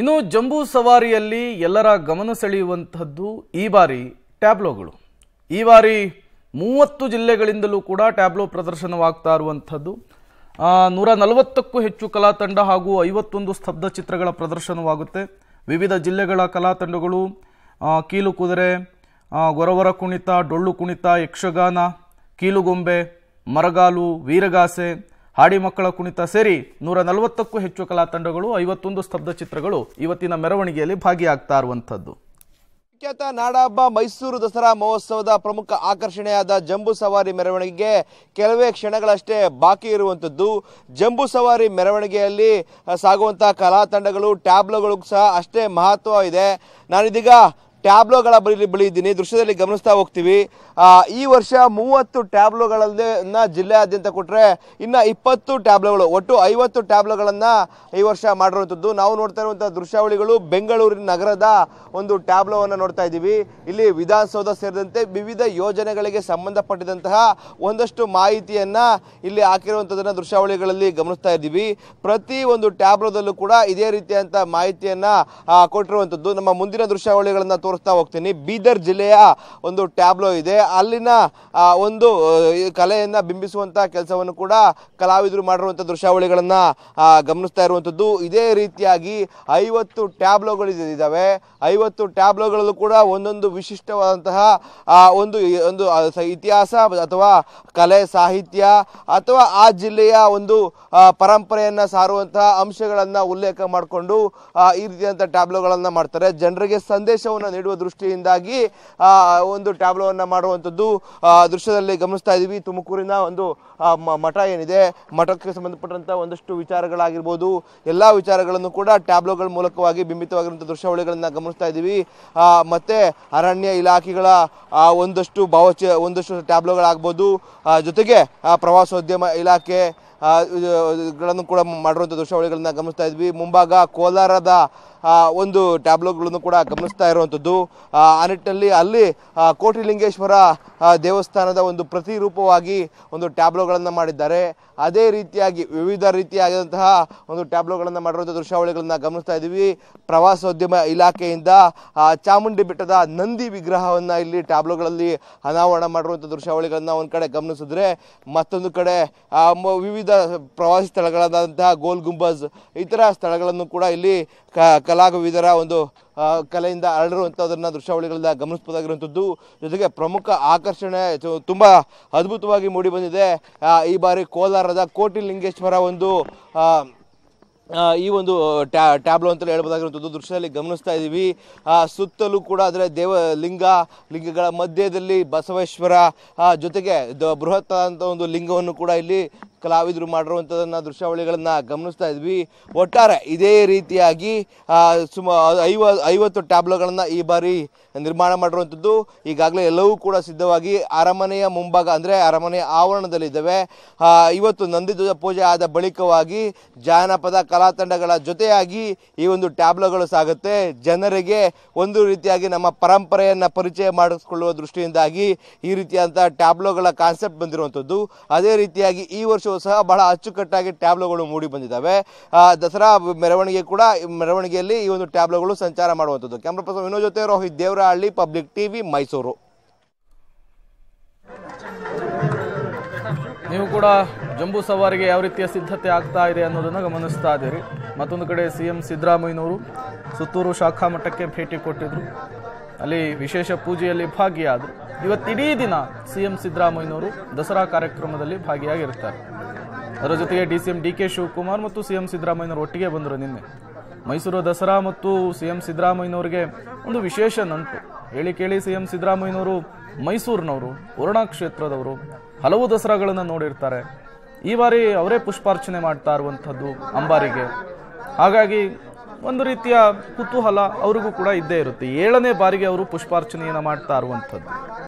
ಇನ್ನು ಜಂಬೂ ಸವಾರಿಯಲ್ಲಿ ಎಲ್ಲರ ಗಮನ ಸೆಳೆಯುವಂಥದ್ದು ಈ ಬಾರಿ ಟ್ಯಾಬ್ಲೋಗಳು ಈ ಬಾರಿ ಮೂವತ್ತು ಜಿಲ್ಲೆಗಳಿಂದಲೂ ಕೂಡ ಟ್ಯಾಬ್ಲೋ ಪ್ರದರ್ಶನವಾಗ್ತಾ ಇರುವಂಥದ್ದು ನೂರ ನಲವತ್ತಕ್ಕೂ ಹೆಚ್ಚು ಕಲಾತಂಡ ಹಾಗೂ ಐವತ್ತೊಂದು ಸ್ತಬ್ಧ ಚಿತ್ರಗಳ ಪ್ರದರ್ಶನವಾಗುತ್ತೆ ವಿವಿಧ ಜಿಲ್ಲೆಗಳ ಕಲಾತಂಡಗಳು ಕೀಲು ಕುದುರೆ ಗೊರವರ ಕುಣಿತ ಡೊಳ್ಳು ಕುಣಿತ ಯಕ್ಷಗಾನ ಕೀಲುಗೊಂಬೆ ಮರಗಾಲು ವೀರಗಾಸೆ ಹಾಡಿ ಮಕ್ಕಳ ಕುಣಿತ ಸೇರಿ ನೂರ ನಲವತ್ತಕ್ಕೂ ಹೆಚ್ಚು ಕಲಾ ತಂಡಗಳು ಐವತ್ತೊಂದು ಸ್ತಬ್ಧ ಚಿತ್ರಗಳು ಇವತ್ತಿನ ಮೆರವಣಿಗೆಯಲ್ಲಿ ಭಾಗಿಯಾಗ್ತಾ ಇರುವಂಥದ್ದು ವಿಖ್ಯಾತ ನಾಡಹಬ್ಬ ಮೈಸೂರು ದಸರಾ ಮಹೋತ್ಸವದ ಪ್ರಮುಖ ಆಕರ್ಷಣೆಯಾದ ಜಂಬೂ ಸವಾರಿ ಮೆರವಣಿಗೆಗೆ ಕೆಲವೇ ಕ್ಷಣಗಳಷ್ಟೇ ಬಾಕಿ ಇರುವಂಥದ್ದು ಜಂಬೂ ಸವಾರಿ ಮೆರವಣಿಗೆಯಲ್ಲಿ ಸಾಗುವಂತಹ ಕಲಾ ತಂಡಗಳು ಟ್ಯಾಬ್ಲೋಗಳು ಸಹ ಅಷ್ಟೇ ಮಹತ್ವ ಇದೆ ನಾನಿದೀಗ ಟ್ಯಾಬ್ಲೋಗಳ ಬಳಿ ಬಳಿ ಇದ್ದೀನಿ ದೃಶ್ಯದಲ್ಲಿ ಗಮನಿಸ್ತಾ ಹೋಗ್ತೀವಿ ಈ ವರ್ಷ ಮೂವತ್ತು ಟ್ಯಾಬ್ಲೋಗಳನ್ನ ಜಿಲ್ಲೆಯಾದ್ಯಂತ ಕೊಟ್ಟರೆ ಇನ್ನು ಇಪ್ಪತ್ತು ಟ್ಯಾಬ್ಲೋಗಳು ಒಟ್ಟು ಐವತ್ತು ಟ್ಯಾಬ್ಲೋಗಳನ್ನು ಈ ವರ್ಷ ಮಾಡಿರುವಂಥದ್ದು ನಾವು ನೋಡ್ತಾ ಇರುವಂಥ ದೃಶ್ಯಾವಳಿಗಳು ಬೆಂಗಳೂರಿನ ನಗರದ ಒಂದು ಟ್ಯಾಬ್ಲೋವನ್ನು ನೋಡ್ತಾ ಇದ್ದೀವಿ ಇಲ್ಲಿ ವಿಧಾನಸೌಧ ಸೇರಿದಂತೆ ವಿವಿಧ ಯೋಜನೆಗಳಿಗೆ ಸಂಬಂಧಪಟ್ಟಿದಂತಹ ಒಂದಷ್ಟು ಮಾಹಿತಿಯನ್ನು ಇಲ್ಲಿ ಹಾಕಿರುವಂಥದ್ದನ್ನು ದೃಶ್ಯಾವಳಿಗಳಲ್ಲಿ ಗಮನಿಸ್ತಾ ಇದ್ದೀವಿ ಪ್ರತಿ ಒಂದು ಟ್ಯಾಬ್ಲೋದಲ್ಲೂ ಕೂಡ ಇದೇ ರೀತಿಯಾದಂಥ ಮಾಹಿತಿಯನ್ನು ಕೊಟ್ಟಿರುವಂಥದ್ದು ನಮ್ಮ ಮುಂದಿನ ದೃಶ್ಯಾವಳಿಗಳನ್ನು ತೋರಿಸ್ತಾ ಹೋಗ್ತೀನಿ ಬೀದರ್ ಜಿಲ್ಲೆಯ ಒಂದು ಟ್ಯಾಬ್ಲೋ ಇದೆ ಅಲ್ಲಿನ ಒಂದು ಕಲೆಯನ್ನು ಬಿಂಬಿಸುವಂಥ ಕೆಲಸವನ್ನು ಕೂಡ ಕಲಾವಿದರು ಮಾಡಿರುವಂಥ ದೃಶ್ಯಾವಳಿಗಳನ್ನು ಗಮನಿಸ್ತಾ ಇರುವಂಥದ್ದು ಇದೇ ರೀತಿಯಾಗಿ ಐವತ್ತು ಇದ್ದಾವೆ ಐವತ್ತು ಟ್ಯಾಬ್ಲೋಗಳಲ್ಲೂ ಕೂಡ ಒಂದೊಂದು ವಿಶಿಷ್ಟವಾದಂತಹ ಒಂದು ಒಂದು ಇತಿಹಾಸ ಅಥವಾ ಕಲೆ ಸಾಹಿತ್ಯ ಅಥವಾ ಆ ಜಿಲ್ಲೆಯ ಒಂದು ಪರಂಪರೆಯನ್ನು ಸಾರುವಂತಹ ಅಂಶಗಳನ್ನು ಉಲ್ಲೇಖ ಮಾಡಿಕೊಂಡು ಈ ರೀತಿಯಾದಂಥ ಟ್ಯಾಬ್ಲೋಗಳನ್ನು ಮಾಡ್ತಾರೆ ಜನರಿಗೆ ಸಂದೇಶವನ್ನು ನೀಡುವ ದೃಷ್ಟಿಯಿಂದಾಗಿ ಒಂದು ಟ್ಯಾಬ್ಲೋವನ್ನು ಮಾಡುವಂಥದ್ದು ದೃಶ್ಯದಲ್ಲಿ ಗಮನಿಸ್ತಾ ಇದ್ದೀವಿ ತುಮಕೂರಿನ ಒಂದು ಮಠ ಏನಿದೆ ಮಠಕ್ಕೆ ಸಂಬಂಧಪಟ್ಟಂಥ ಒಂದಷ್ಟು ವಿಚಾರಗಳಾಗಿರ್ಬೋದು ಎಲ್ಲ ವಿಚಾರಗಳನ್ನು ಕೂಡ ಟ್ಯಾಬ್ಲೋಗಳ ಮೂಲಕವಾಗಿ ಬಿಂಬಿತವಾಗಿರುವಂಥ ದೃಶ್ಯಾವಳಿಗಳನ್ನು ಗಮನಿಸ್ತಾ ಇದ್ದೀವಿ ಮತ್ತು ಅರಣ್ಯ ಇಲಾಖೆಗಳ ಒಂದಷ್ಟು ಭಾವಚ ಒಂದಷ್ಟು ಟ್ಯಾಬ್ಲೋಗಳಾಗ್ಬೋದು ಜೊತೆಗೆ ಪ್ರವಾಸೋದ್ಯಮ ಇಲಾಖೆ ಗಳನ್ನು ಕೂಡ ಮಾಡಿರುವಂಥ ದೃಶ್ಯಾವಳಿಗಳನ್ನ ಗಮನಿಸ್ತಾ ಇದ್ವಿ ಮುಂಭಾಗ ಕೋಲಾರದ ಒಂದು ಟ್ಯಾಬ್ಲೋಗಳನ್ನು ಕೂಡ ಗಮನಿಸ್ತಾ ಇರುವಂಥದ್ದು ಆ ನಿಟ್ಟಿನಲ್ಲಿ ಅಲ್ಲಿ ಕೋಟಿಲಿಂಗೇಶ್ವರ ದೇವಸ್ಥಾನದ ಒಂದು ಪ್ರತಿರೂಪವಾಗಿ ಒಂದು ಟ್ಯಾಬ್ಲೋಗಳನ್ನು ಮಾಡಿದ್ದಾರೆ ಅದೇ ರೀತಿಯಾಗಿ ವಿವಿಧ ರೀತಿಯಾದಂತಹ ಒಂದು ಟ್ಯಾಬ್ಲೋಗಳನ್ನು ಮಾಡಿರುವಂಥ ದೃಶ್ಯಾವಳಿಗಳನ್ನು ಗಮನಿಸ್ತಾ ಇದ್ದೀವಿ ಪ್ರವಾಸೋದ್ಯಮ ಇಲಾಖೆಯಿಂದ ಚಾಮುಂಡಿ ಬೆಟ್ಟದ ನಂದಿ ವಿಗ್ರಹವನ್ನು ಇಲ್ಲಿ ಟ್ಯಾಬ್ಲೋಗಳಲ್ಲಿ ಅನಾವರಣ ಮಾಡಿರುವಂಥ ದೃಶ್ಯಾವಳಿಗಳನ್ನು ಒಂದು ಕಡೆ ಗಮನಿಸಿದ್ರೆ ಮತ್ತೊಂದು ಕಡೆ ವಿವಿಧ ಪ್ರವಾಸಿ ಸ್ಥಳಗಳಾದಂತಹ ಗೋಲ್ ಗುಂಬಜ್ ಇತರ ಸ್ಥಳಗಳನ್ನು ಕೂಡ ಇಲ್ಲಿ ಕಲಾವಿದರ ಒಂದು ಕಲೆಯಿಂದ ಅರಳಿರುವಂಥದ್ದನ್ನು ದೃಶ್ಯಾವಳಿಗಳಿಂದ ಗಮನಿಸಬಹುದಾಗಿರುವಂಥದ್ದು ಜೊತೆಗೆ ಪ್ರಮುಖ ಆಕರ್ಷಣೆ ತುಂಬ ಅದ್ಭುತವಾಗಿ ಮೂಡಿಬಂದಿದೆ ಈ ಬಾರಿ ಕೋಲಾರದ ಕೋಟಿ ಲಿಂಗೇಶ್ವರ ಒಂದು ಈ ಒಂದು ಟ್ಯಾ ಟ್ಯಾಬ್ಲೋ ಅಂತಲೇ ಹೇಳ್ಬೋದಾಗಿರುವಂಥದ್ದು ದೃಶ್ಯದಲ್ಲಿ ಗಮನಿಸ್ತಾ ಇದ್ದೀವಿ ಸುತ್ತಲೂ ಕೂಡ ಅದರ ದೇವ ಲಿಂಗ ಲಿಂಗಗಳ ಮಧ್ಯದಲ್ಲಿ ಬಸವೇಶ್ವರ ಜೊತೆಗೆ ಬೃಹತ್ ಒಂದು ಲಿಂಗವನ್ನು ಕೂಡ ಇಲ್ಲಿ ಕಲಾವಿದರು ಮಾಡಿರುವಂಥದ್ದನ್ನು ದೃಶ್ಯಾವಳಿಗಳನ್ನು ಗಮನಿಸ್ತಾ ಇದ್ವಿ ಒಟ್ಟಾರೆ ಇದೇ ರೀತಿಯಾಗಿ ಸುಮ ಐವ ಐವತ್ತು ಟ್ಯಾಬ್ಲೋಗಳನ್ನು ಈ ಬಾರಿ ನಿರ್ಮಾಣ ಮಾಡಿರುವಂಥದ್ದು ಈಗಾಗಲೇ ಎಲ್ಲವೂ ಕೂಡ ಸಿದ್ಧವಾಗಿ ಅರಮನೆಯ ಮುಂಭಾಗ ಅಂದರೆ ಅರಮನೆಯ ಆವರಣದಲ್ಲಿದ್ದಾವೆ ಇವತ್ತು ನಂದಿಧ್ವಜ ಪೂಜೆ ಆದ ಬಳಿಕವಾಗಿ ಜಾನಪದ ಕಲಾ ತಂಡಗಳ ಜೊತೆಯಾಗಿ ಈ ಒಂದು ಟ್ಯಾಬ್ಲೋಗಳು ಸಾಗುತ್ತೆ ಜನರಿಗೆ ಒಂದು ರೀತಿಯಾಗಿ ನಮ್ಮ ಪರಂಪರೆಯನ್ನು ಪರಿಚಯ ಮಾಡಿಸ್ಕೊಳ್ಳುವ ದೃಷ್ಟಿಯಿಂದಾಗಿ ಈ ರೀತಿಯಾದಂಥ ಟ್ಯಾಬ್ಲೋಗಳ ಕಾನ್ಸೆಪ್ಟ್ ಬಂದಿರುವಂಥದ್ದು ಅದೇ ರೀತಿಯಾಗಿ ಈ ವರ್ಷ ಸಹ ಬಹಳ ಅಚ್ಚುಕಟ್ಟಾಗಿ ಟ್ಯಾಬ್ಲೋಗಳು ಮೂಡಿ ಬಂದಿದ್ದಾವೆ ದಸರಾ ಮೆರವಣಿಗೆ ಕೂಡ ಮೆರವಣಿಗೆಯಲ್ಲಿ ಈ ಒಂದು ಟ್ಯಾಬ್ಲೋಗಳು ಸಂಚಾರ ಮಾಡುವಂಥದ್ದು ಕ್ಯಾಮ್ರಾ ಪರ್ಸನ್ ವಿನೋದ್ ಜೊತೆ ರೋಹಿತ್ ದೇವರಹಳ್ಳಿ ಪಬ್ಲಿಕ್ ಟಿವಿ ಮೈಸೂರು ನೀವು ಕೂಡ ಜಂಬೂ ಸವಾರಿಗೆ ಯಾವ ರೀತಿಯ ಸಿದ್ಧತೆ ಆಗ್ತಾ ಇದೆ ಅನ್ನೋದನ್ನು ಗಮನಿಸ್ತಾ ಇದ್ದೀರಿ ಮತ್ತೊಂದು ಕಡೆ ಸಿ ಎಂ ಸಿದ್ದರಾಮಯ್ಯನವರು ಸುತ್ತೂರು ಶಾಖಾ ಮಠಕ್ಕೆ ಭೇಟಿ ಕೊಟ್ಟಿದ್ದರು ಅಲ್ಲಿ ವಿಶೇಷ ಪೂಜೆಯಲ್ಲಿ ಭಾಗಿಯಾದರು ಇವತ್ತಿಡೀ ದಿನ ಸಿ ಎಂ ಸಿದ್ದರಾಮಯ್ಯನವರು ದಸರಾ ಕಾರ್ಯಕ್ರಮದಲ್ಲಿ ಭಾಗಿಯಾಗಿರ್ತಾರೆ ಅದರ ಜೊತೆಗೆ D C M D K Shivakumar ಮತ್ತು ಸಿ ಎಂ ಸಿದ್ದರಾಮಯ್ಯನವರು ಒಟ್ಟಿಗೆ ಬಂದರು ನಿನ್ನೆ ಮೈಸೂರು ದಸರಾ ಮತ್ತು ಸಿ ಎಂ ಸಿದ್ದರಾಮಯ್ಯನವರಿಗೆ ಒಂದು ವಿಶೇಷ ನಂಟು ಹೇಳಿ ಕೇಳಿ ಸಿ ಎಂ ಸಿದ್ದರಾಮಯ್ಯನವರು ಮೈಸೂರಿನವರು ವರುಣಾ ಕ್ಷೇತ್ರದವರು ಹಲವು ದಸರಾಗಳನ್ನು ನೋಡಿರ್ತಾರೆ ಈ ಬಾರಿ ಅವರೇ ಪುಷ್ಪಾರ್ಚನೆ ಮಾಡ್ತಾ ಇರುವಂಥದ್ದು ಅಂಬಾರಿಗೆ ಹಾಗಾಗಿ ಒಂದು ರೀತಿಯ ಕುತೂಹಲ ಅವರಿಗೂ ಕೂಡ ಇದ್ದೇ ಇರುತ್ತೆ ಏಳನೇ ಬಾರಿಗೆ ಅವರು ಪುಷ್ಪಾರ್ಚನೆಯನ್ನು ಮಾಡ್ತಾ ಇರುವಂಥದ್ದು